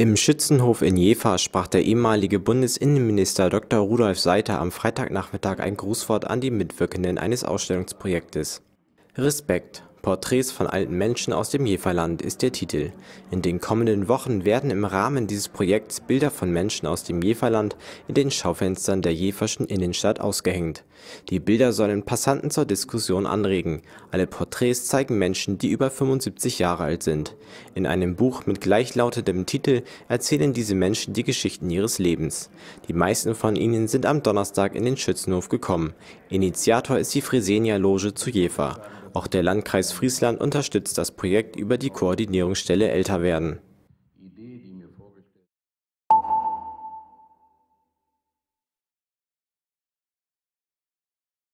Im Schützenhof in Jefa sprach der ehemalige Bundesinnenminister Dr. Rudolf Seiter am Freitagnachmittag ein Grußwort an die Mitwirkenden eines Ausstellungsprojektes. Respekt, Porträts von alten Menschen aus dem Jeverland ist der Titel. In den kommenden Wochen werden im Rahmen dieses Projekts Bilder von Menschen aus dem Jeverland in den Schaufenstern der Jeverschen Innenstadt ausgehängt. Die Bilder sollen Passanten zur Diskussion anregen. Alle Porträts zeigen Menschen, die über 75 Jahre alt sind. In einem Buch mit gleichlautendem Titel erzählen diese Menschen die Geschichten ihres Lebens. Die meisten von ihnen sind am Donnerstag in den Schützenhof gekommen. Initiator ist die Fresenia Loge zu Jever. Auch der Landkreis Friesland unterstützt das Projekt über die Koordinierungsstelle Älterwerden.